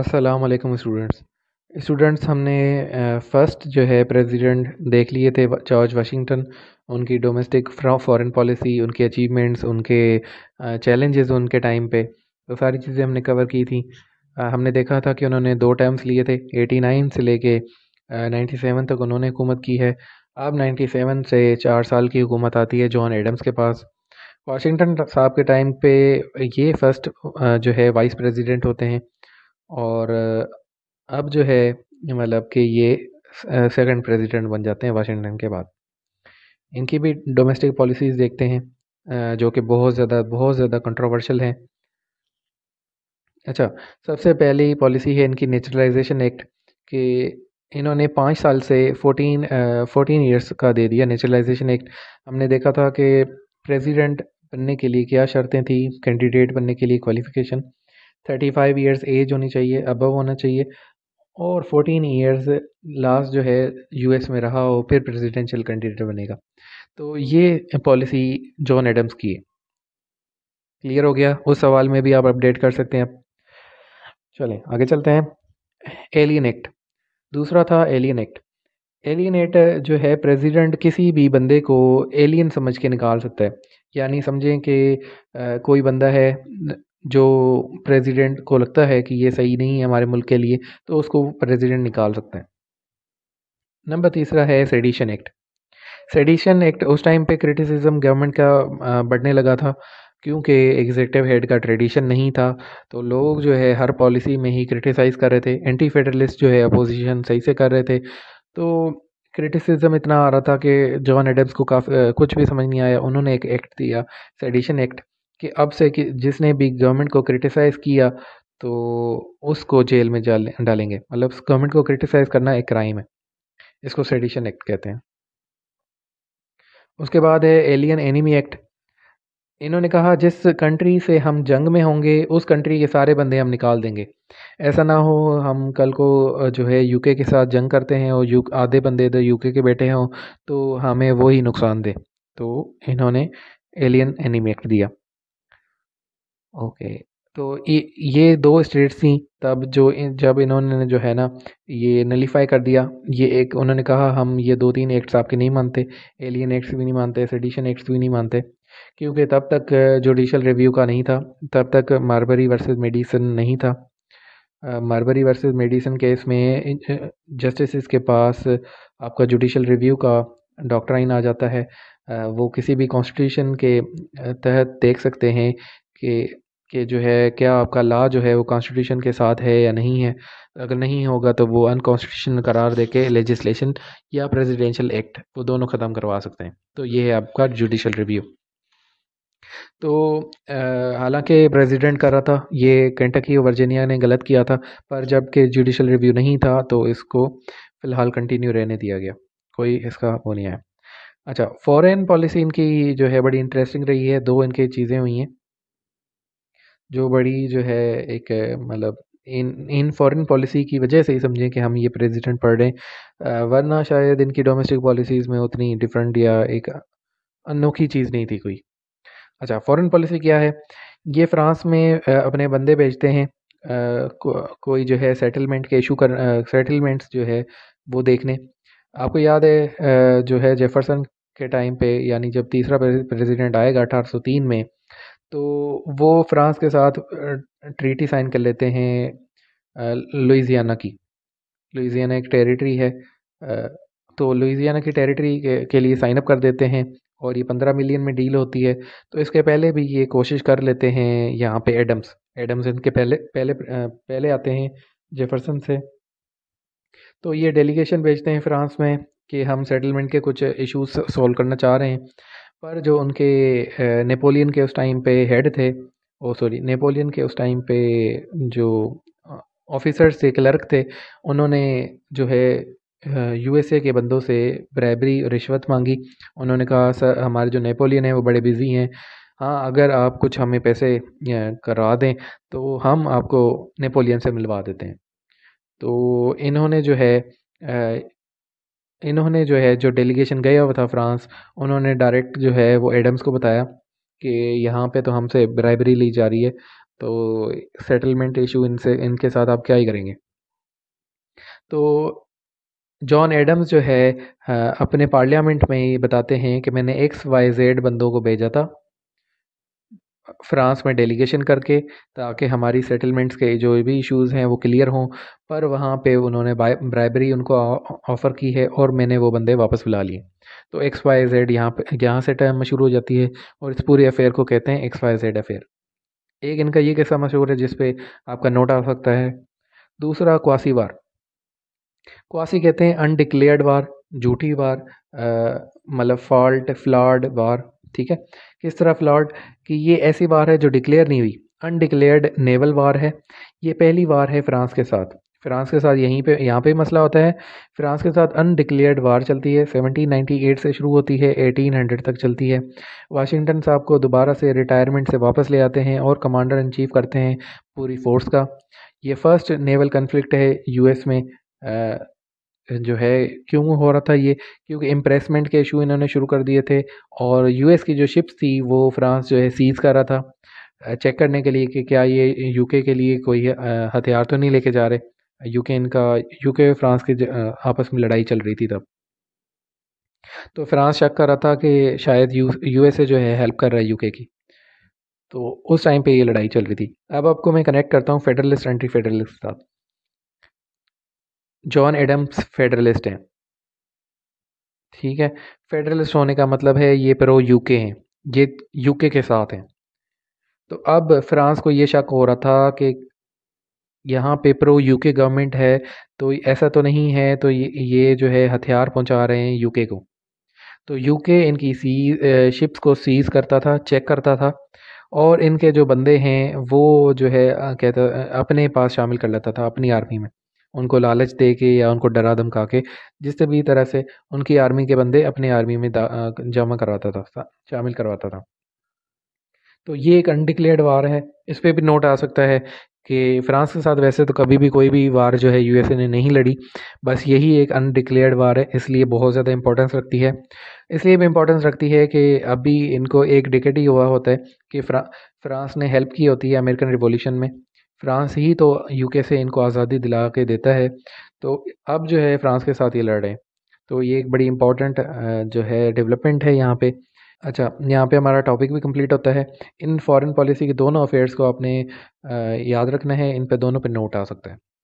अस्सलाम students students हमने first जो है प्रेसिडेंट देख लिए थे जॉर्ज वाशिंगटन उनकी डोमेस्टिक फॉरेन पॉलिसी उनके अचीवमेंट्स उनके चैलेंजेस उनके टाइम पे तो सारी चीज़ें हमने कवर की थी हमने देखा था कि उन्होंने दो टर्म्स लिए थे 89 से लेके 97 तक उन्होंने हुकूमत की है अब नाइन्टी से चार साल की हुकूमत आती है जॉन एडम्स के पास वाशिंगटन साहब के टाइम पे ये फर्स्ट जो है वाइस प्रेसिडेंट होते हैं और अब जो है मतलब कि ये सेकंड प्रेसिडेंट बन जाते हैं वाशिंगटन के बाद इनकी भी डोमेस्टिक पॉलिसीज़ देखते हैं जो कि बहुत ज़्यादा बहुत ज़्यादा कंट्रोवर्शियल हैं अच्छा सबसे पहली पॉलिसी है इनकी नेचुरलाइजेशन एक्ट कि इन्होंने पाँच साल से फोटीन फोटीन ईयर्स का दे दिया नेचुरलाइजेशन एक्ट हमने देखा था कि प्रेसिडेंट बनने के लिए क्या शर्तें थी कैंडिडेट बनने के लिए qualification thirty five years age होनी चाहिए अबव होना चाहिए और फोर्टीन ईयर्स लास्ट जो है यूएस में रहा हो फिर प्रेसिडेंशियल कैंडिडेट बनेगा तो ये पॉलिसी जॉन एडम्स की है क्लियर हो गया उस सवाल में भी आप अपडेट कर सकते हैं चलें आगे चलते हैं एलियन एक्ट दूसरा था एलियन एक्ट एलियन एक्ट जो है प्रेसिडेंट किसी भी बंदे को एलियन समझ के निकाल सकता है यानी समझें कि कोई बंदा है जो प्रेसिडेंट को लगता है कि ये सही नहीं है हमारे मुल्क के लिए तो उसको प्रेसिडेंट निकाल सकते हैं नंबर तीसरा है सेडिशन एक्ट सेडिशन एक्ट उस टाइम पे क्रिटिसिज्म गवर्नमेंट का बढ़ने लगा था क्योंकि एग्जीक्यूटिव हेड का ट्रेडिशन नहीं था तो लोग जो है हर पॉलिसी में ही क्रिटिसाइज़ कर रहे थे एंटी फेडरलिस्ट जो है अपोजिशन सही से कर रहे थे तो क्रिटिसिज्म इतना आ रहा था कि जॉन एडम्स को काफ़ी कुछ भी समझ नहीं आया उन्होंने एक एक्ट दिया सेडिशन एक्ट कि अब से कि जिसने भी गवर्नमेंट को क्रिटिसाइज़ किया तो उसको जेल में डालेंगे मतलब गवर्नमेंट को क्रिटिसाइज़ करना एक क्राइम है इसको सेडिशन एक्ट कहते हैं उसके बाद है एलियन एनिमी एक्ट इन्होंने कहा जिस कंट्री से हम जंग में होंगे उस कंट्री के सारे बंदे हम निकाल देंगे ऐसा ना हो हम कल को जो है यूके के साथ जंग करते हैं और आधे बंदे इधर यूके के बैठे हों तो हमें वो ही नुकसान दे तो इन्होंने एलियन एनिमी एक्ट दिया ओके तो ये ये दो स्टेट्स थी तब जो जब इन्होंने जो है ना ये नलीफाई कर दिया ये एक उन्होंने कहा हम ये दो तीन एक्ट्स आपके नहीं मानते एलियन एक्ट्स भी नहीं मानते सेडिशन एक्ट्स भी नहीं मानते क्योंकि तब तक जुडिशल रिव्यू का नहीं था तब तक मारबरी वर्सेस मेडिसन नहीं था मारबरी वर्सेस मेडिसन केस में जस्टिस के पास आपका जुडिशल रिव्यू का डॉक्ट्राइन आ जाता है वो किसी भी कॉन्स्टिट्यूशन के तहत देख सकते हैं कि कि जो है क्या आपका ला जो है वो कॉन्स्टिट्यूशन के साथ है या नहीं है अगर नहीं होगा तो वो अनकॉन्स्टिट्यूशन करार दे के लेजिस्लेशन या प्रेसिडेंशियल एक्ट वो दोनों ख़त्म करवा सकते हैं तो ये है आपका जुडिशल रिव्यू तो हालांकि प्रेसिडेंट कर रहा था ये कैंटकी और वर्जीनिया ने गलत किया था पर जबकि जुडिशल रिव्यू नहीं था तो इसको फ़िलहाल कंटिन्यू रहने दिया गया कोई इसका वो नहीं आया अच्छा फॉरेन पॉलिसी इनकी जो है बड़ी इंटरेस्टिंग रही है दो इनकी चीज़ें हुई हैं जो बड़ी जो है एक मतलब इन इन फॉरेन पॉलिसी की वजह से ही समझें कि हम ये प्रेसिडेंट पढ़ रहे हैं वरना शायद इनकी डोमेस्टिक पॉलिसीज़ में उतनी डिफरेंट या एक अनोखी चीज़ नहीं थी कोई अच्छा फॉरेन पॉलिसी क्या है ये फ्रांस में अपने बंदे भेजते हैं को, कोई जो है सेटलमेंट के इशू कर सेटलमेंट्स जो है वो देखने आपको याद है जो है जेफरसन के टाइम पे यानी जब तीसरा प्रेसिडेंट आएगा अठारह में तो वो फ्रांस के साथ ट्रीटी साइन कर लेते हैं लुइजियाना की लुइजियाना एक टेरिटरी है तो लुइजियाना की टेरिटरी के, के लिए साइन अप कर देते हैं और ये पंद्रह मिलियन में डील होती है तो इसके पहले भी ये कोशिश कर लेते हैं यहाँ पे एडम्स एडम्स इनके पहले पहले पहले आते हैं जेफरसन से तो ये डेलीगेशन भेजते हैं फ्रांस में कि हम सेटलमेंट के कुछ इश्यूज सॉल्व करना चाह रहे हैं पर जो उनके नेपोलियन के उस टाइम पे हेड थे ओ सॉरी नेपोलियन के उस टाइम पे जो ऑफिसर्स थे क्लर्क थे उन्होंने जो है यूएसए के बंदों से ब्राइबरी रिश्वत मांगी उन्होंने कहा सर हमारे जो नेपोलियन हैं वो बड़े बिज़ी हैं हाँ अगर आप कुछ हमें पैसे करवा दें तो हम आपको नेपोलियन से मिलवा देते हैं तो इन्होंने जो है इन्होंने जो है जो डेलीगेशन गया हुआ था फ्रांस उन्होंने डायरेक्ट जो है वो एडम्स को बताया कि यहाँ पे तो हमसे ब्राइबरी ली जा रही है तो सेटलमेंट इशू इनसे इनके साथ आप क्या ही करेंगे तो जॉन एडम्स जो है अपने पार्लियामेंट में ही बताते हैं कि मैंने एक्स वाई जेड बंदों को भेजा था फ्रांस में डेलीगेशन करके ताकि हमारी सेटलमेंट्स के जो भी इश्यूज हैं वो क्लियर हों पर वहाँ पे उन्होंने ब्राइबरी उनको ऑफ़र की है और मैंने वो बंदे वापस बुला लिए तो एक्स वाई जेड यहाँ पर यहाँ से टाइम मशहूर हो जाती है और इस पूरे अफेयर को कहते हैं एक्स वाई जेड अफेयर एक इनका ये कैसा मशहूर है जिसपे आपका नोट आ सकता है दूसरा क्वासी वार क्वासी कहते हैं अनडिक्लेयर्ड वार झूठी वार मतलब फॉल्ट फ्लॉड वार ठीक है किस तरफ लॉर्ड कि ये ऐसी वार है जो डिक्लेयर नहीं हुई अनडिक्लेयर्ड नेवल वार है ये पहली वार है फ्रांस के साथ फ्रांस के साथ यहीं पे यहाँ पे मसला होता है फ्रांस के साथ अनडिक्लेयर्ड वार चलती है 1798 से शुरू होती है 1800 तक चलती है वाशिंगटन साहब को दोबारा से रिटायरमेंट से वापस ले आते हैं और कमांडर इन चीफ करते हैं पूरी फोर्स का ये फर्स्ट नेवल कन्फ्लिक्ट है यूएस में जो है क्यों हो रहा था ये क्योंकि इम्प्रेसमेंट के इशू इन्होंने शुरू कर दिए थे और यूएस की जो शिप्स थी वो फ्रांस जो है सीज़ कर रहा था चेक करने के लिए कि क्या ये यूके के लिए कोई हथियार तो नहीं लेके जा रहे यूके इनका यूके फ्रांस की आपस में लड़ाई चल रही थी तब तो फ्रांस शक कर रहा था कि शायद यू यूएसए जो है हेल्प कर रहा है यूके की तो उस टाइम पे ये लड़ाई चल रही थी अब आपको मैं कनेक्ट करता हूँ फेडरलिस्ट एंट्री फेडरलिस्ट के साथ जॉन एडम्स फेडरलिस्ट हैं ठीक है फेडरलिस्ट होने का मतलब है ये प्रो यूके हैं ये यूके के साथ हैं तो अब फ्रांस को ये शक हो रहा था कि यहाँ पे प्रो यूके गवर्नमेंट है तो ऐसा तो नहीं है तो ये ये जो है हथियार पहुँचा रहे हैं यूके को तो यूके इनकी सी शिप्स को सीज करता था चेक करता था और इनके जो बंदे हैं वो जो है कहता अपने पास शामिल कर लेता था अपनी आर्मी में उनको लालच दे के या उनको डरा धमका के जिस भी तरह से उनकी आर्मी के बंदे अपने आर्मी में जमा करवाता था शामिल करवाता था तो ये एक अनडिक्लेयर्ड वार है इस पर भी नोट आ सकता है कि फ्रांस के साथ वैसे तो कभी भी कोई भी वार जो है यूएसए ने नहीं लड़ी बस यही एक अनडिक्लेयर्ड वार है इसलिए बहुत ज़्यादा इंपॉर्टेंस रखती है इसलिए भी इंपॉर्टेंस रखती है कि अभी इनको एक डिकेट ही हुआ होता है कि फ्रा, फ्रांस ने हेल्प की होती है अमेरिकन रिवोल्यूशन में फ्रांस ही तो यूके से इनको आज़ादी दिला के देता है तो अब जो है फ्रांस के साथ ये लड़ रहे हैं तो ये एक बड़ी इम्पॉर्टेंट जो है डेवलपमेंट है यहाँ पे अच्छा यहाँ पे हमारा टॉपिक भी कंप्लीट होता है इन फॉरेन पॉलिसी के दोनों अफेयर्स को आपने याद रखना है इन पे दोनों पे नोट आ सकता है